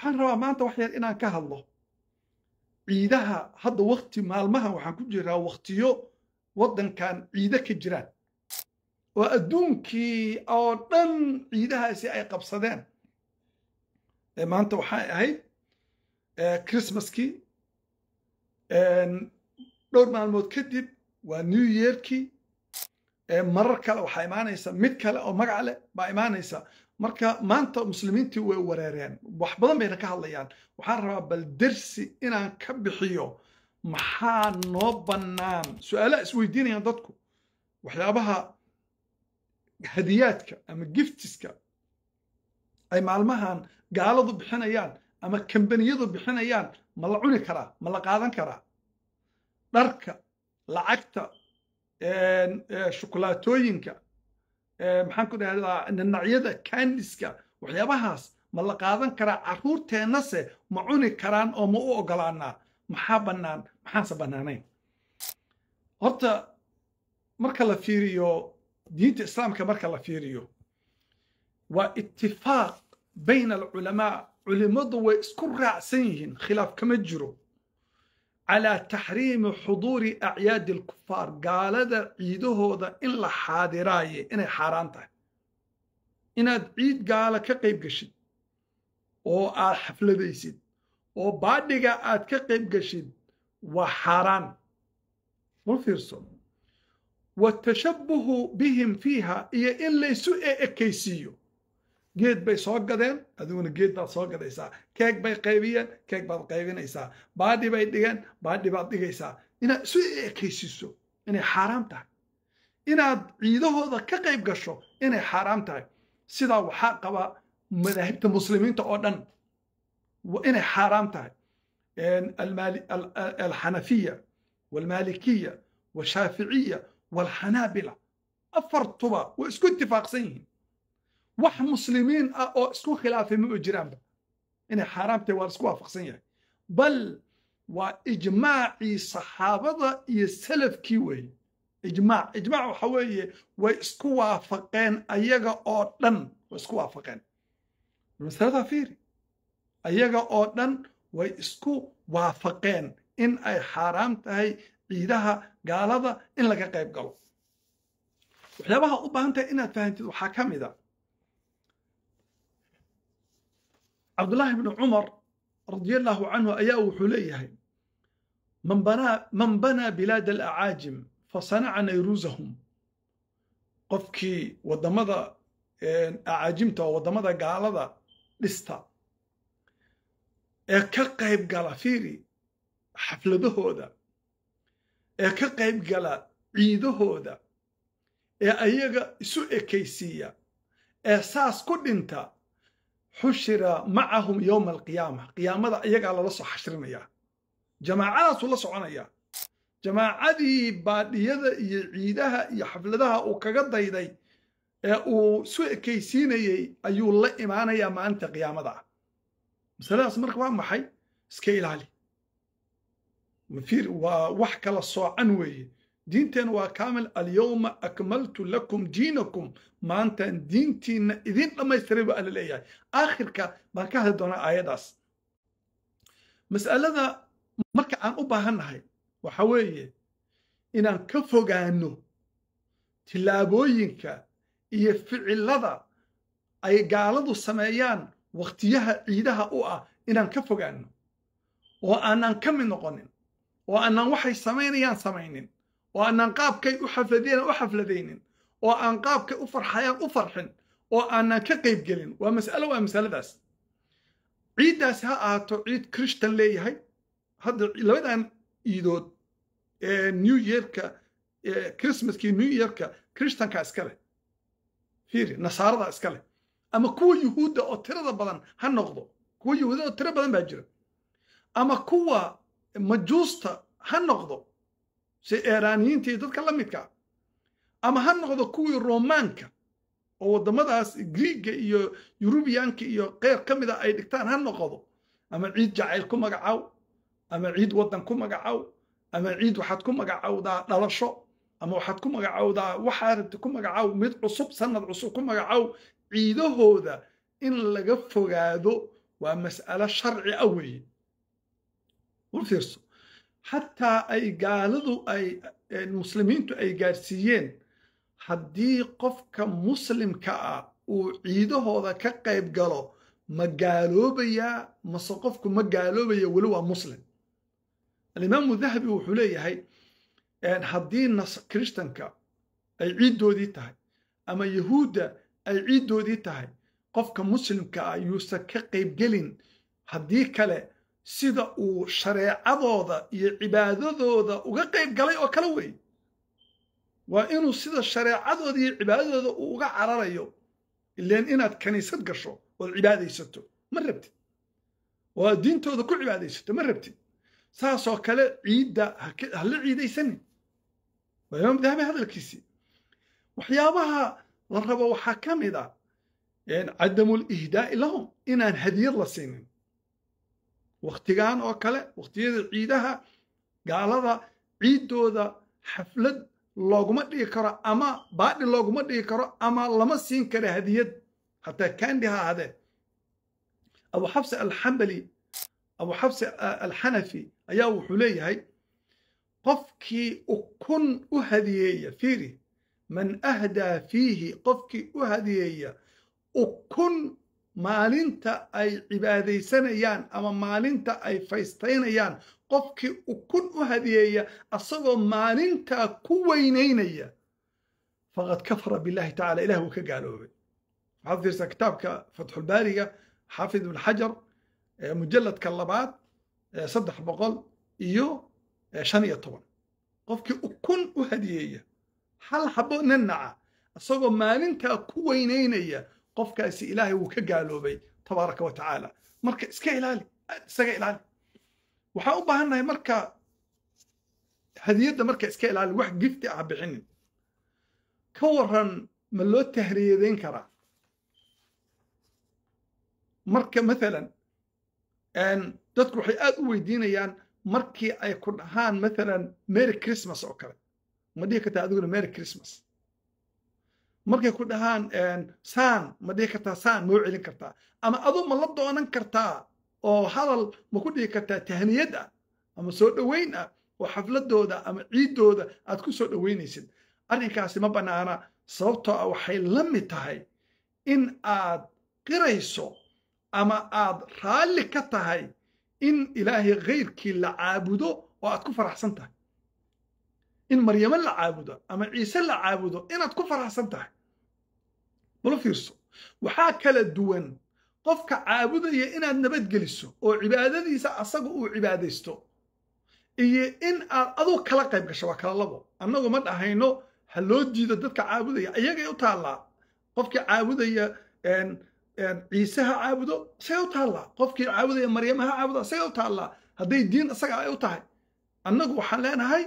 waxaan rabaa maanta wax yar inaan ka hadlo ciidaha hadda wakti maalmahan waxaan ku jiraa waktiyo waddankan ciido ka jiraan oo adduunkii oo dhan ciidahaasi ay qabsadeen maanta waxaa ahayd christmaskii dhowr maalmood kadib waa new yearkii marar kale waxaa imaanaysa mid kale oo magac leh baa imaanaysa marka maanta muslimiintii way wareereen wax badan bayna ka hadlayaan waxaan rabaa bal dersi inaan ka bixiyo maxaa noo bannaan su-aalaha isweydiinayaan dadku waxyaabaha hadiyaadka ama giftiska ay maalmahan gaaladu bixinayaan ama kambaniyadu bixinayaan ma la cuni karaa ma la qaadan karaa dharka lacagta shukulaatooyinka maxaan ku dhahdaa nanacyada kandiska waxyaabahaas ma la qaadan karaa carruurteennase ma cuni karaan oo ma u ogolaanaa maxaa bannaan maxaanse bannaanayn horta marka la fiiriyo diinta islaamka marka la fiiriyo waa itifaaq bayna alculamaa culimmadu way isku raacsan yihiin khilaaf kama jiro calaa taxriimi xuduuri acyaadi alkufaar gaalada ciidahooda in la xaadiraaye inay xaaraan tahay inaad ciid gaala ka qayb gashid oo aad xafladaysid oo baadhiga aad ka qayb gashid waa xaaraan mal fiirso watashabbuhu bihim fiiha iyo in laysu e ekaysiiyo geed bay soo gadeen adiguna geed baad soo gadaysaa keeg bay qaybiyeen keeg baad qaybinaysaa baadhi bay dhigeen baadhi baad dhigaysaa inaad isu ekaysiso inay xaaraam tahay inaad ciidahooda ka qayb gasho inay xaaraam tahay sidaa waxaa qaba madaahibta muslimiinta oo dhan inay xaaraam tahay alxanafiya walmaalikiya washaaficiya waalxanaabila afartuba way isku itifaaqsan yihiin wax muslimiin ah oo isku khilaafay ma oo jiraanba inay xaaraamtay waa isku waafaqsan yahay bal waa ijmaacii saxaabada iyo salafkii weeye ijmaac ijmaac waxa weeye way isku waafaqeen ayaga oo dhan way isku waafaqeen masalada fiiri ayaga oo dhan way isku waafaqeen in ay xaaraam tahay ciidaha gaalada in laga qayb galo waxyaabaha u baahan tahay inaad fahamtid waxaa ka mid a cabdullaahi bni cumar radiallaahu canhu ayaa wuxuu leeyahay man banaa bilaada alacaajim fa sanaca nayruusahum qofkii waddamada acaajimta oo waddamada gaalada dhista ee ka qayb gala fiiri xafladahooda ee ka qayb gala ciidahooda ee ayaga isu ekaysiiya ee saas ku dhinta xushira macahum yowma alqiyaama qiyaamada iyagaa lala soo xashrinayaa jamaacadaasuu la soconayaa jamaacadii baadhiyada iyo ciidaha iyo xafladaha uu kaga dayday ee uu su ekaysiinayey ayuu la imaanayaa maalinta qiyaamada ah masaladaas marka waa maxay iska ilaali mafiir waa wax kala soocan weeye diinteen waa kaamil alyowma akmaltu lakum diinakum maantaan diintiinna idin dhammaystiray ba alla leeyahay aakhirka baan ka hadli doonaa aayadaas mas'alada marka aan u baahannahay waxa weeye inaan ka fogaanno tillaabooyinka iyo ficilada ay gaaladu sameeyaan wakhtiyaha ciidaha u ah inaan ka fogaanno oo aanaan ka mid noqonin oo aanaan waxay samaynayaan samaynin oo aanaan qaabkay u xafadeen u xafladaynin oo aan qaabkay u farxayaan u farxin oo aanaan ka qayb gelin waa mas'alo waa masaladaas ciiddaas ha ahaato ciid krishtan leeyahay hadda labadan iidood ee new yearka christmaskii new yearka krishtanka iska leh fiiri nasaarada iska leh ama kuwa yuhuudda oo tirada badan ha noqdo kuwa yuhuudda oo tiro badan baa jira ama kuwa majuusta ha noqdo si eraaniyiinta iyo dadka la midka ah. ama ha noqdo kuwii romaanka oo waddamadaas griiga iyo yurubiyaanka iyo qeyr ka mida ay dhigtaan ha noqodo ama ciid jacayl ku magacaw ama ciid waddan ku magacaw ama ciid waxaad ku magacowdaa dhalasho ama waxaad ku magacowdaa waxaa rabti ku magacaw mid cusub sanad cusub ku magacaw ciidahooda in laga fogaado waa mas'alo sharci a ah weeye u fiirso xataa ay gaaladu ay eh, muslimiintu ay gaarsiiyeen haddii qofka muslimka ah uu ciidahooda ka qayb galo ma gaaloobayaa mase qofku ma gaaloobaya weli waa muslim alimaamu dahabi wuxuu leeyahay haddii krishtanka ay ciiddoodii tahay ama yahuudda ay ciiddoodii tahay qofka muslimka ah yuusan ka qaybgelin haddii kale sida uu shareecadooda iyo cibaadadooda uga qayb galay oo kale wey waa inuu sida shareecadooda iyo cibaadadooda uu uga cararayo ileen inaad kaniisad gasho ood cibaadaysato ma rabtid oo aad diintooda ku cibaadaysato ma rabtid saasoo kale ciidda hala ciidaysanin waa imaam dahabi hadalkiisii waxyaabaha la rabo waxaa ka mid a ah, cadamulihdaa'i lahum inaan hadiyad la siinin wakhtigan oo kale wakhtiyada ciidaha gaalada ciiddooda xaflad looguma dhigi karo ama baadhi looguma dhigi karo ama lama siin kara hadiyad hataa kandi ha ahaadee abu xabse alxambali abu xabse alxanafi ayaa wuxuu leeyahay qofkii ukun u hadiyeeya fiiri man ahdaa fiihi qofkii u hadiyeeya ukun maalinta ay cibaadaysanayaan ama maalinta ay faystaynayaan qofkii ukun u hadiyeeya asagoo maalintaa ku weynaynaya faqad kafara billaahi tacaala ilah wuu ka gaaloobay waxaad fiirsaa kitaabka fatxulbaariga xaafid ibn xajar mujalladka labaad saddex boqol iyo shan iyo toban qofkii ukun u hadiyeeya hal habo nanaca asagoo maalintaa ku weynaynaya qofkaasi ilaahay wuu ka gaaloobay tabaaraka wa tacaala marka iska ilaali isaga ilaali waxaan u baahannahay marka hadiyadda marka iska ilaali wax gifti ah bixinin ka waran ma loo tahriyadeyn karaa marka maalan dadku waxay aad u weydiinayaan markii ay ku dhahaan maalan mery christmas oo kale ma dhihi kartaa adiguna mery christmas markay ku dhahaan saan ma dhihi kartaa saan mau celin kartaa ama adu ma la doonan kartaa oo hadal ma ku dhihi kartaa tahniyad ah ama soo dhowayn ah oo xafladooda ama ciiddooda aad ku soo dhowaynaysid arrinkaasi ma bannaana sababtoo ah waxay la mid tahay in aad qirayso ama aad raalli ka tahay in ilaahay kayrkii la caabudo oo aad ku faraxsan tahay in maryamo la caabudo ama ciise la caabudo inaad ku faraxsan tahay bal fiirso waxaa kala duwan qofka caabudaya inaad nabadgeliso oo cibaadadiisa asaga uu cibaadaysto iyo in aad aduu kala qayb gasho waa kala labo annagu ma dhahayno ha loo diido dadka caabudaya ayagay u taallaa qofkii caabudaya ciise ha caabudo isagay u taallaa qofkii caabudaya maryama ha caabudo isagay u taallaa hadday diin isaga ay u tahay annagu waxaan leenahay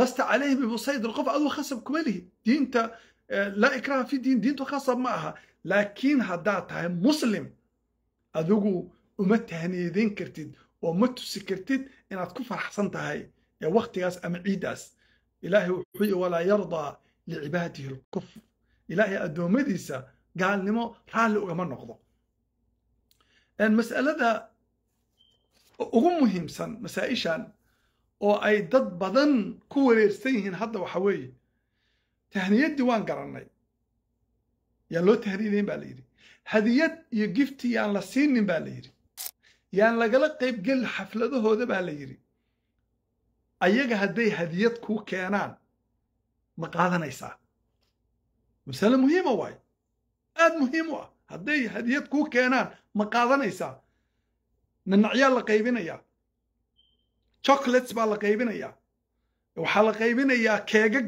lasta calayhi bimusaydin qof aduu khasab kuma lihi diinta Eh, laa ikraha fi diin diintu khasab ma aha laakiin haddaad tahay muslim adigu uma tahniideyn kartid oo ma tusi kartid inaad ku faraxsan tahay ee waktigaas ama ciiddaas ilaahay wuxuu walaa yardaa licibaadihi lkufr ilaahay addoommadiisa gaalnimo raalli ugama noqdo mas'alada ugu muhiimsan masaa'ishan oo ay dad badan ku wareersan yihiin hadda waxa weeye tahniyaddii waan garanay yaan loo tahniinayn baa la yidhi hadiyad iyo gifti yaan la siinin baa la yidhi yaan lagala qayb qaybgelin xafladahooda baa la yidhi ayaga hadday hadiyad kuu keenaan ma qaadanaysaa masale muhiima waayo aad muhiim u ah hadday hadiyad kuu keenaan ma qaadanaysaa nanacyaa la qaybinayaa chocolates baa la qaybinayaa waxaa la qaybinayaa keegag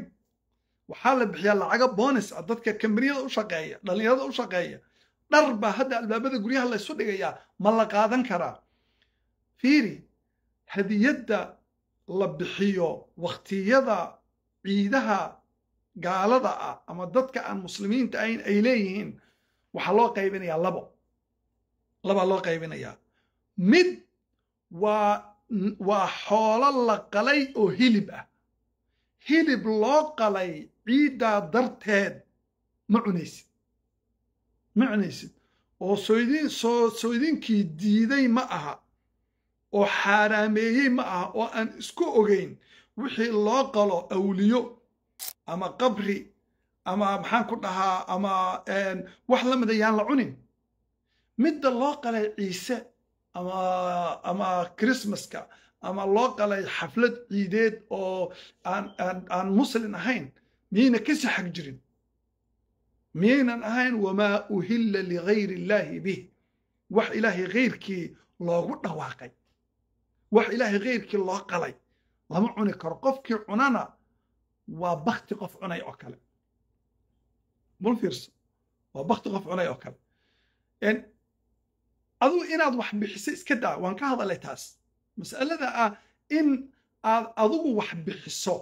waxaa la bixiyaa lacaga boonisa ah, dadka kambaniyada u shaqeeya dhallinyarada u shaqeeya dhar baa hadda albaabada guryaha laysu dhigayaa ma la qaadan karaa fiiri hadiyadda la bixiyo wakhtiyada ciidaha gaalada ah ama dadka aan muslimiinta ahayn ay leeyihiin waxaa loo qaybinayaa labo labaa loo qaybinayaa mid waa waa xoolo la qalay oo hilib ah hilib loo qalay ciiddaa darteed ma cunaysid ma cunaysid oo soydin soo sooydinkii diiday ma aha oo xaaraameeyey ma aha oo aan isku ogeyn wixii loo qalo awliyo ama qabri ama maxaan ku dhahaa ama wax la mida yaan la cunin midda loo qalay ciise ama ama christmaska ama loo qalay xaflad ciideed oo aan aan aan muslin ahayn miyayna ka saxag jirin miyaynan ahayn wamaa uhilla ligayri illaahi bih wax ilaahay kayrkii loogu dhawaaqay wax ilaahay kayrkii loo qalay lama cuni karo qofkii cunana waa bakti qof cunay oo kale bul fiirso waa bakti qof cunay oo kale aduu inaad wax bixiso iska daa waan ka hadalay taas mas'alada ah in aad adigu wax bixiso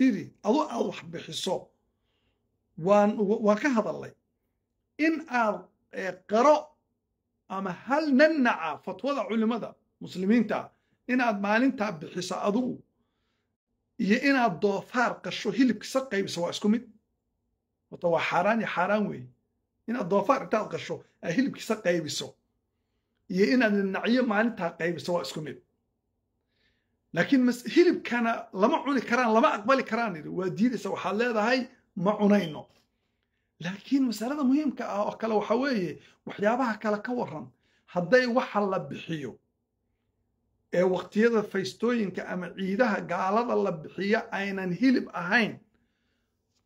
riri ado aad wax bixiso waa ka hadalnay in aad e, qaro ama hal nannaca fatwada culimmada muslimiinta inaad maalintaa bixiso adugu iyo inaad doofaar qasho hilibkisa qaybiso waa isku mid horta waa xaaraan iyo xaaraan weeye inaad doofaar intaad qasho aad hilibkiisa qaybiso iyo inaad nanacyo maalintaa qaybiso waa isku mid laakiin hilibkana lama cuni karaan lama aqbali karaan yidhi waa diidaysa waxaad leedahay ma cunayno laakiin masalada muhiimka ah oo kale waxa weeye waxyaabaha kale ka waran hadday waxa la bixiyo ee waktiyada faystooyinka ama ciidaha gaalada la bixiya aynan hilib ahayn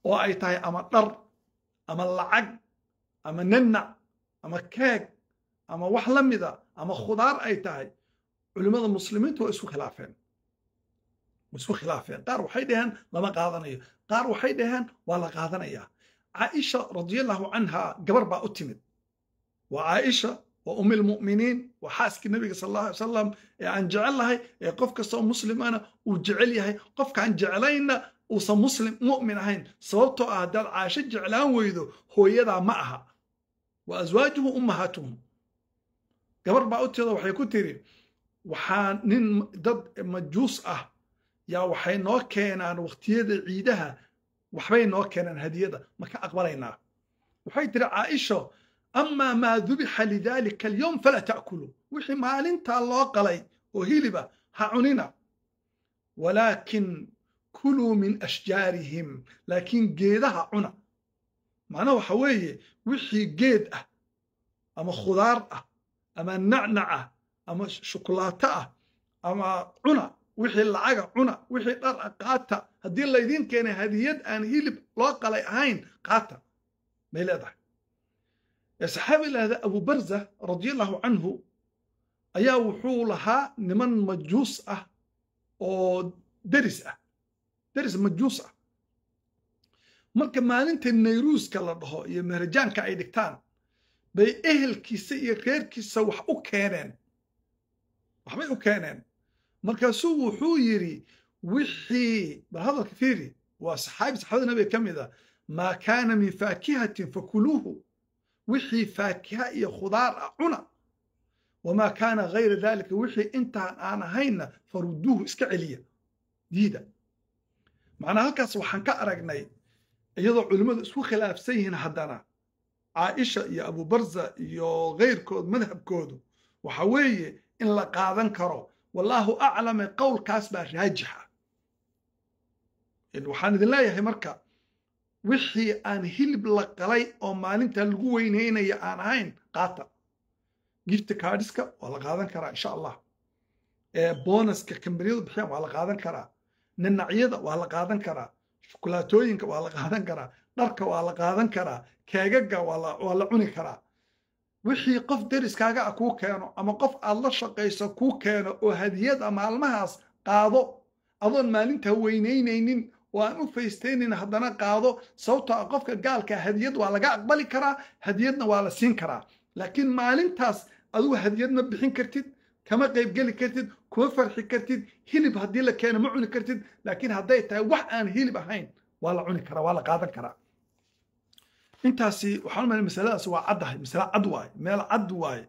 oo ay tahay ama dhar ama lacag ama nanac ama keeg ama wax la mida ama khudaar ay tahay culimmada muslimiintu waa isku khilaafeen isku khilaafeen qaar waxay dheheen lama qaadanayo qaar waxay dheheen waa la qaadanayaa caaisha radiallahu canha gabar baa u timid waa caaisha waa umilmuminiin waa xaaskii nabiga sal alla alay wasalam ee aan jecellahay ee qof kastoo muslimana uu jecel yahay qofkaan jeclaynna uusan muslim mu'min ahayn sababtoo ah haddaad caasho jeclaan weydo hooyadaa ma aha wa aswaajuhu ummahaatuhum gabar baa u timid waxay ku tiri waxaa nin dad majuus ah yaa waxay noo keenaan wakhtiyada ciidaha waxbay noo keenaan hadiyada ma ka aqbalaynaa waxay tidhi caaisho amaa maa dubixa lidaalika alyowm falaa ta'kulu wixii maalintaa loo qalay oo hiliba ha cunina walaakin kuluu min ashjaarihim laakiin geedaha cuna macnaha waxa weeye wixii geed ah ama khudaar ah ama nacnac ah ama shukulaato ah ama cuna wixii lacaga cuna wixii dhar a ah qaata haddii laydiin keenay hadiyad aan hilib loo qalay ahayn qaata bay leedahay saxaabi lahda abubarza radiallahu canhu ayaa wuxuu lahaa niman majuus ah oo deris ah deris majuus ah marka maalinta nayruuska la dhaho iyo mehrajaanka ay dhigtaan bay ehelkiisa iyo reerkiisa wax u keeneen waxbay u keeneen markaasuu wuxuu yidhi wixii bahadalka fiiri waa saxaabi saxabada nabiga ka mid a ah, maa kaana min faakihatin fakuluuhu wixii faakiha iyo khudaar a cuna wamaa kaana hayra daalika wixii intaan aan ahaynna farudduuhu iska celiya diida macnaa halkaas waxaan ka aragnay iyadoo culimmadu isku khilaafsan yihiin haddana caaisha iyo abubarza iyo kayrkood madhabkoodu waxa weeye in la qaadan karo wallaahu aclame qowlkaas baa raajixa waxaan idin leeyahay marka wixii aan hilib la qalay oo maalintaa lagu weynaynaya aan ahayn qaata gifta kaadhiska waa la qaadan karaa insha allah bonaska kambaniyadu bixiyaan waa la qaadan karaa nanacyada waa la qaadan karaa shukulaatooyinka waa la qaadan karaa dharka waa la qaadan karaa keegaga waa la cuni karaa wixii qof deriskaaga ah kuu keeno ama qof aad la shaqayso kuu keeno oo hadiyada maalmahaas qaado adoon maalintaa weynaynaynin oo aan u faystaynin haddana qaado sababtoo a ah qofka gaalka hadiyad waa laga aqbali karaa hadiyadna waa la siin karaa laakiin maalintaas adugu hadiyad ma bixin kartid kama qaybgeli kartid kuma farxi kartid hilib haddii la keeno ma cuni kartid laakiin hadday tahay wax aan hilib ahayn waa la cuni karaa waa la qaadan karaa intaasi waxaan umalay masaladaas waa caddahay masale cad waaye meel cad waaye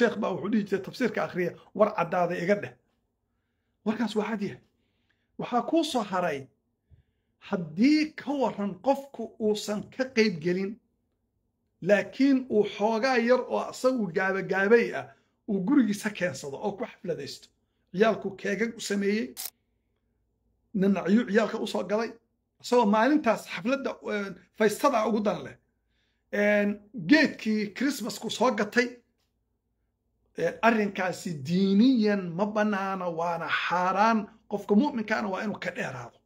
sheekh baa wuxuu dhihi jiray tafsiirka akhriya war caddaada iga dheh warkaas waa cad yahay waxaa kuu soo haray haddii ka waran qofku uusan ka qayb gelin laakiin uu xoogaa yar oo isagu gaabagaabay ah uu gurigiisa keensado oo ku xafladaysto ciyaalku keegag u sameeyey nanacyo ciyaalka usoo galay isagoo maalintaas xafladda eh, faystada ugu dan leh geedkii krismasku soo gatay eh, arrinkaasi diiniyan ma bannaana waana xaaraan qofka mu'minkaana waa inuu ka dheeraado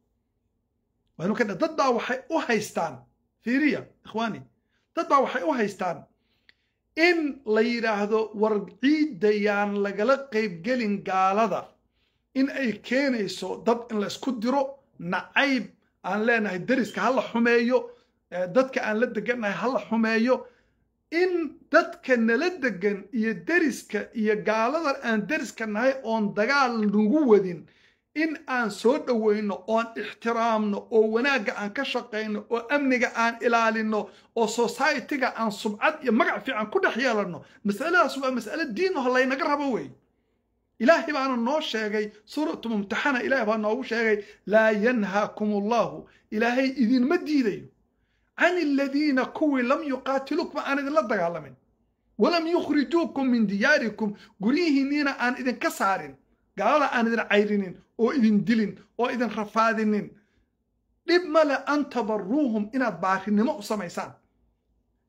waa inuu ka dheer dad baa waxay u haystaan fiiriya ikhwaani dad baa waxay u haystaan in la yidhaahdo war ciidayaan lagala qaybgelin gaalada in ay keenayso dad in laysku diro nacayb aan leenahay deriska ha la xumeeyo dadka aan la degannahay ha la xumeeyo in dadka nala degan iyo deriska iyo gaalada aan deriska nahay oon dagaal nagu wadin in aan soo dhoweyno oon ixtiraamno oo wanaagga aan ka shaqayno oo amniga aan ilaalinno oo societyga aan subcad iyo magac fiican ku dhex yeelanno masaladaas waa mas'alo diin oo laynaga rabo wey ilaahay baana noo sheegay suuratu mumtaxana ilaahay baa noogu sheegay laa yanhaakum ullahu ilaahay idinma diidayo can aladiina kuwii lam yuqaatilukum aan idinla dagaalamin walam yukhrijuukum min diyaarikum guryihiinniina aan idinka saarin gaalada aan idin cayrinin oo idin dilin oo idin rafaadinin dhib male an tabaruuhum inaad baarinimo u samaysaan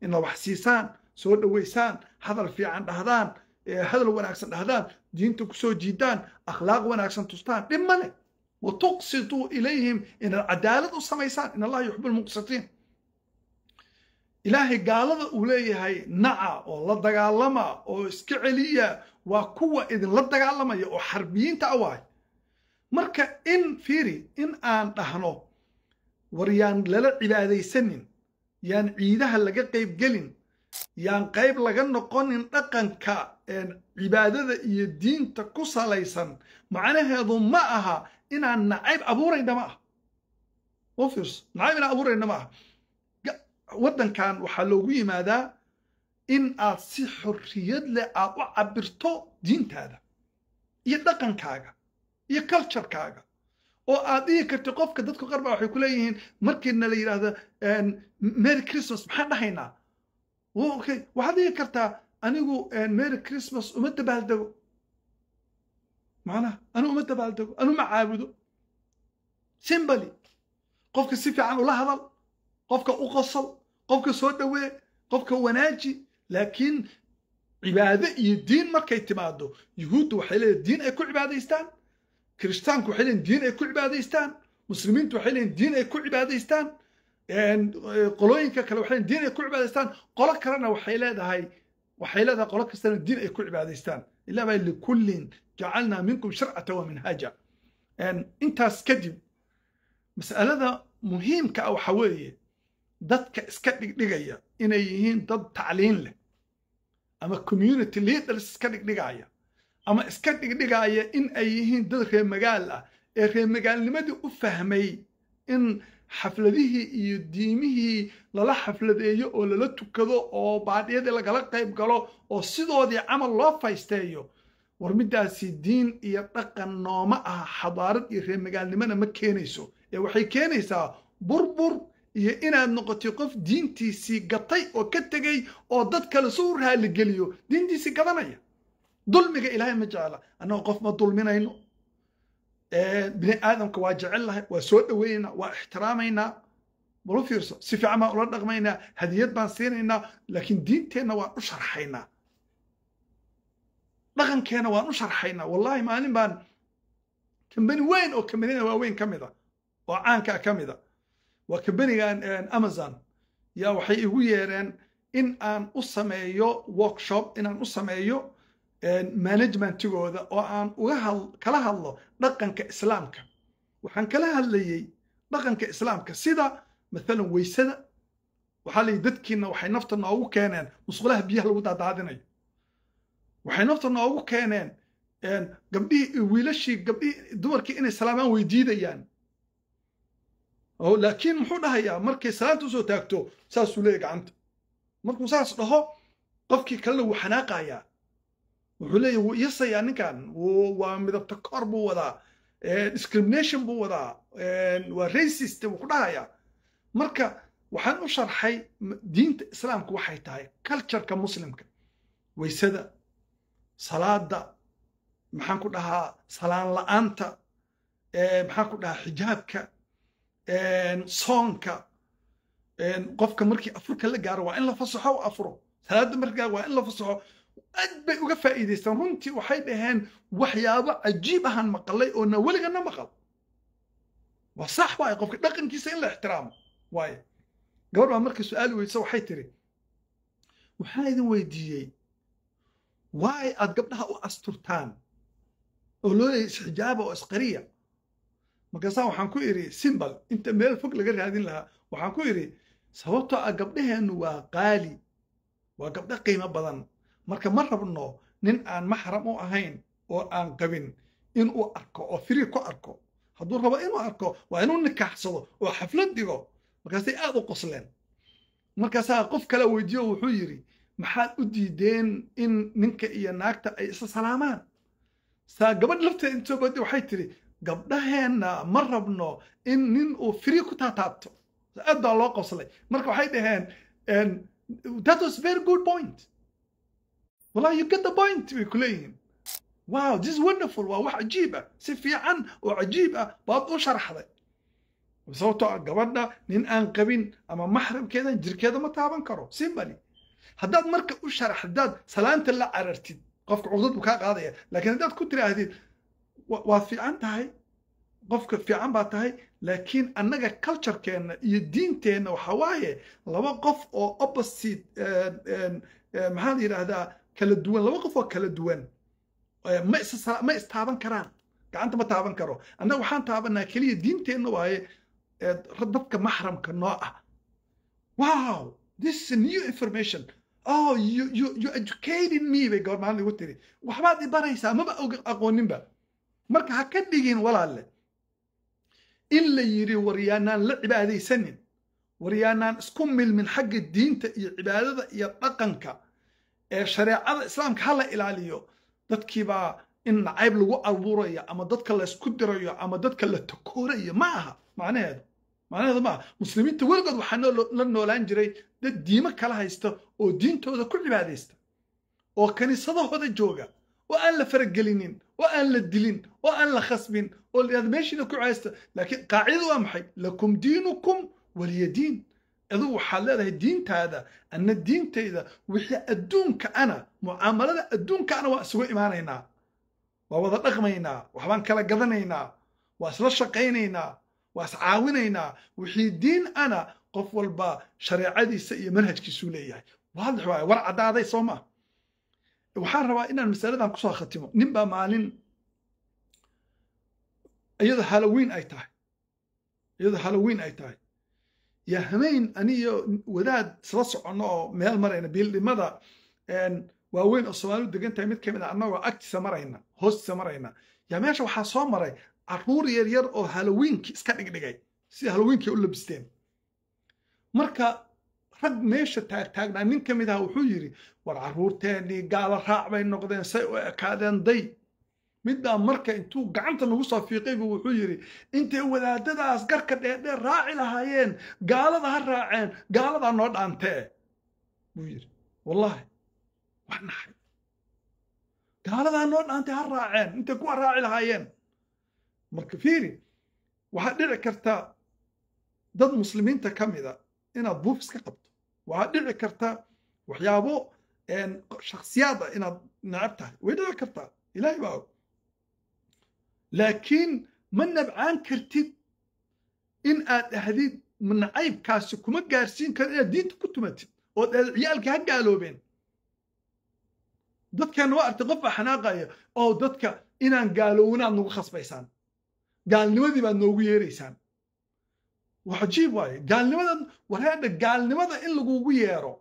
inaad wax siisaan soo dhowaysaan hadal fiican dhahdaan hadal wanaagsan dhahdaan diinta ku soo jiidaan akhlaaq wanaagsan tustaan dhib leh wa tuqsituu ilayhim inaad cadaalad u samaysaan in allaha yuxib lmuqsitiin ilaahay gaalada uu leeyahay naca oo la dagaalama oo iska celiya waa kuwa idinla dagaalamaya oo xarbiyiinta a marka in fiiri in aan dhahno war yaan lala cibaadaysanin yaan ciidaha laga qayb gelin yaan qayb laga noqonin dhaqanka cibaadada iyo diinta ku salaysan macnaheedu ma aha inaan nacayb abuurayna ma ah u nacayb inaan abuurayna ma ah waddankan waxaa loogu yimaadaa in aad si xorriyad leh aad u cabirto diintaada iyo dhaqankaaga iyo culturkaaga oo aad dhihi karti qofka dadka qaar baa waxay ku leeyihiin markiina la yidhaahdo mary christmas maxaan dhahaynaa waxaad dhihi kartaa anigu eh, mary christmas uma dabaaldego macnaha anigu uma dabaaldego anu ma caabudo simbaly qofka si fiican ula hadal qofka u qosol qofka soo dhowee qofka wanaaji laakiin cibaado iyo diin markay timaado yuhuuddu waxay leeyiin diin ay ku cibaadaystaan kirishtaanku waxay leeyiin diin ay ku cibaadaystaan muslimiintu waxay leeyiin diin ay ku cibaadaystaan eh, qolooyinka kale waxay leeyiin diin ay ku cibaadaystaan qolo kalena waxay leedahay waxay leedahay qolo kastana diin ay ku cibaadaystaan ilaa baa likullin jacalnaa minkum sharcata wa minhaaja intaas kadib mas'alada muhiimka ah waxa weeye dadka iska dhigdhigaya inay yihiin dad tacliin leh ama community leaders iska dhigdhigaya ama iska dhigdhigaya in ay yihiin dad reer magaal ah ee reer magaalnimadii u fahmay in xafladihii iyo diimihii lala xafladeeyo oo lala tukado oo baadhiyadii lagala qayb galo oo sidoodii camal loo faysteeyo war middaasi diin iyo dhaqan nooma ah xadaarad iyo reemagaalnimona ma keenayso ee waxay keenaysaa burbur iyo inaad noqotay qof diintiisii gatay oo ka tegey oo dad kale soo raaligeliyo diintiisii gadanaya dulmiga ilaahay ma jecla annagoo qof ma dulminayno bini aadamka waa jecelnahay waa soo dhoweynaynaa waa ixtiraamaynaa malu fiirso si fiican baan ula dhaqmaynaa hadiyad baan siinaynaa laakiin diinteenna waan u sharxaynaa dhaqankeena waan u sharxaynaa wallahi maalin baan kambani weyn oo kambanina waaweyn ka mid a oo caankaa ah ka mid a waa kambanigan amazon yaa waxay igu yeereen in aan u sameeyo workshop inaan u sameeyo managementigooda oo aan uga kala hadlo dhaqanka islaamka waxaan kala hadlayey dhaqanka islaamka sida maalan weysada waxaa layihi dadkiina waxay nafta noogu keeneen musqulaha biyaha lagu daadaadinayo waxay nafta noogu keeneen gabdhihii wiilashii gabdhihii dumarkii inay salaamaan weydiidayaan laakiin muxuu dhahayaa markay salaanta usoo taagto saasuu leeyay gacanta markuu saas dhaho qofkii kalena wuu xanaaqayaa wuxuu leeyahy wuu iisayaa ninkan waa midabta koor buu wadaa discrimination buu wadaa waa racist wuu ku dhahaya marka waxaan u sharxay diinta islaamku waxay tahay cultureka muslimka waysada salaada maxaan ku dhahaa salaan la'aanta maxaan ku dhahaa xijaabka soonka qofka markii afurka la gaaro waa in la fasaxo u afuro salaada markaa waa in la fasaxo aad bay uga faa'iidaystaan runtii waxay dhaheen waxyaabo cajiib ahaan maqalay oo na weligana maqal waa sax waaye qofka dhaqankiisa in la ixtiraamo waaye gabadh baa markii su-aal weydisa waxay tiri waxaa idin weydiiyey waay aad gabdhaha u asturtaan oo loo leeyay isxijaaba oo isqariya markaasaa waxaan ku idhi simbal inta meel fog laga raadin lahaa waxaan ku idhi sababtoo ah gabdhaheennu waa qaali waa gabdho qiimo badan marka ma rabno nin aan maxram u ahayn oo aan qabin inuu arko oo firii ku arko hadduu rabo inuu arko waa inuu nikaaxsado oo xaflad dhigo markaasay aad u qosleen markaasaa qof kala weydiiyo wuxuu yidhi maxaad u diideen in ninka iyo naagta ay isa salaamaan saa gabadh lafteeda intoo badi waxay tidhi gabdhaheenna ma rabno in nin uu firii ku taataabto aad baa loo qoslay marka waxay dhaheen that was very good point والله you get the point way ku leeyihiin wow this is wonderful waa wax cajiib ah si fiican oo cajiib ah baad u sharxday sababtoo ah gabadha nin aan qabin ama maxramkeedan jirkeeda ma taaban karo simbali haddaad marka u sharax haddaad salaanta la carartid qofka cuqdad buu kaa qaadaya laakiin haddaad ku tiraahdid waad fiican tahay qofka fiican baa tahay laakiin annaga culturekeenna iyo diinteenna waxa waaye laba qof oo opposite eh, eh, eh, maxaa la kala duwan laba qof oo kala duwan ma istaaban karaan gacanta ma taaban karo annaga waxaan taabanaa keliya diinteenna waaye dadka maxramka noo ah wow this is new information oh you, you, educating me bay goormaan igu tiri waxbaad i baraysaa maba aqooninba marka ha ka dhigin walaalle in la yidhi waryaanaan la cibaadaysanin waryaanaan isku milmin xagga diinta iyo cibaadada iyo dhaqanka ee shareecada islaamka ha la ilaaliyo dadkiibaa in nacayb lagu abuurayo ama dadka laysku dirayo ama dadka la takoorayo ma aha macnaheedu macnaheedu ma aha muslimiinta weligood waxaa la noolaan jiray dad diimo kala haysta oo diintooda ku cibaadaysta oo kiniisadahooda jooga oo aan la faragelinin oo aan la dilin oo aan la khasbin oo meeshiina ku caysta laakiin qaacidadu waa maxay lakum diinukum waliya diin adigu waxaad leedahay diintaada ana diintayda wixii adduunka ana mucaamalada adduunka ana waa isugu imaanaynaa waa wada dhaqmaynaa waxbaan kala gadanaynaa waa isla shaqaynaynaa waa iscaawinaynaa wixii diin ana qof walba shareecadiisa iyo manhajkiisuu leeyahay waadix waay war caddaaday soo ma waxaan rabaa inaan masaladan kusoo khatimo nin baa maalin iyadoo halowiin ay tahay iyadoo halowiin ay tahay yaa hameen aniyo wadaad isla soconno oo meel marayna biildhimada waaweyn oo soomaalidu degantahay mid kamid mid a ah, annagoo agtiisa marayna hoostiisa marayna yaa meesha waxaa soo maray carruur yar yar oo halloweenki iska dhigdhigay sida halloweenki u labisteen marka rag meesha taagtaagnaa nin ka mid aha wuxuu yidhi war carruurteennii gaalo raac bay noqdeen say u ekaadeen day middaa marka intuu gacanta nagu soo fiiqaybu wuxuu yidhi intay wadaadadaas garka dheerdheer raaci lahaayeen gaalada ha raaceen gaaladaa noo dhaantee buu yidhi wallaahi waa naxay gaalada noo dhaantee ha raaceen intay kuwa raaci lahaayeen marka fiiri waxaa dhici karta dad muslimiinta ka mida inaad buuf iska qabto waxaa dhici karta waxyaabo shakhsiyaad ah inaad necab tahay way dhici kartaa ilaahay baa og laakiin ma nabcaan kartid in aad dhahdid nacaybkaasi kuma gaarsiin karo inaad diinta ku tumatid oo ciyaalka ha gaaloobeen dadkeenna waa artay qof baa xanaaqaya oo dadka inaan gaaloowinaad nagu khasbaysaan gaalnimadii baad noogu yeeraysaan cajiib waaye gaalnimada wareedha gaalnimada in lagugu yeero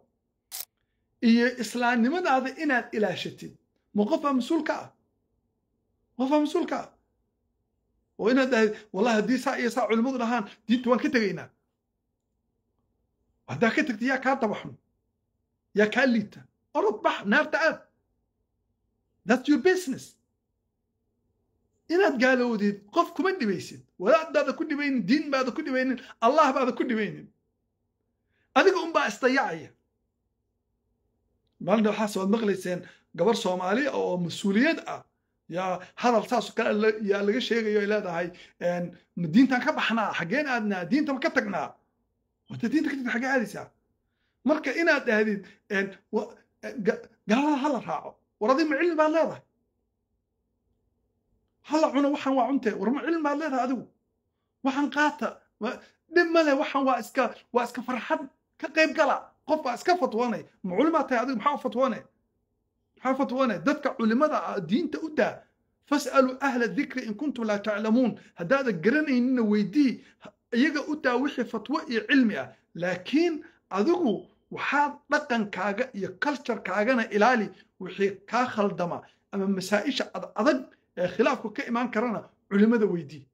iyo islaamnimadaada inaad ilaashatid ma qofbaa mas-uul ka ah qofbaa mas-uul ka ah oo inaad dhahayd wallahi haddii saa iyo saa culimmadu dhahaan diinta waan ka tegaynaa haddaa ka tagta yaa kaa dabaxno yaa kaa liita orod bax naarta aad that's your business inaad gaalowdid qof kuma dhibaysid walaadbaada ku dhibaynin diin baada ku dhibaynin allah baada ku dhibaynin adiga unbaa isdayacaya maalinta waxaas waad maqlayseen gabar soomaaliya oo mas-uuliyad ah yaa hadal saasoo kale yaa laga sheegayo ay leedahay ma diintaan ka baxnaa xaggeen aadnaa diintaba ka tagnaa horta diinta ka tagta xaggee aadaysaa marka inaad dhahdid e, galada hala raaco war adi ma cilmi baad leedahay hala cuno waxaan waa cuntee war ma cilmi baad leedahay adigu waxaan qaata dhib male waxaan waa iska waa iska farxad ka qayb gala qof baa iska fatwoonay ma culimaad tahay adigu maxaa u fatwoonay maxaa fatwane dadka culimmada diinta u daa fasaluu ahla dikri in kuntum laa taclamuun haddaadan garanaynina weydii iyaga u daa wixii fatwo iyo cilmi ah laakiin adigu waxaad dhaqankaaga iyo kaljarkaagana ilaali wixii kaa khaldama ama masaa'isha adag ee khilaafku ka imaan karana culimmada weydii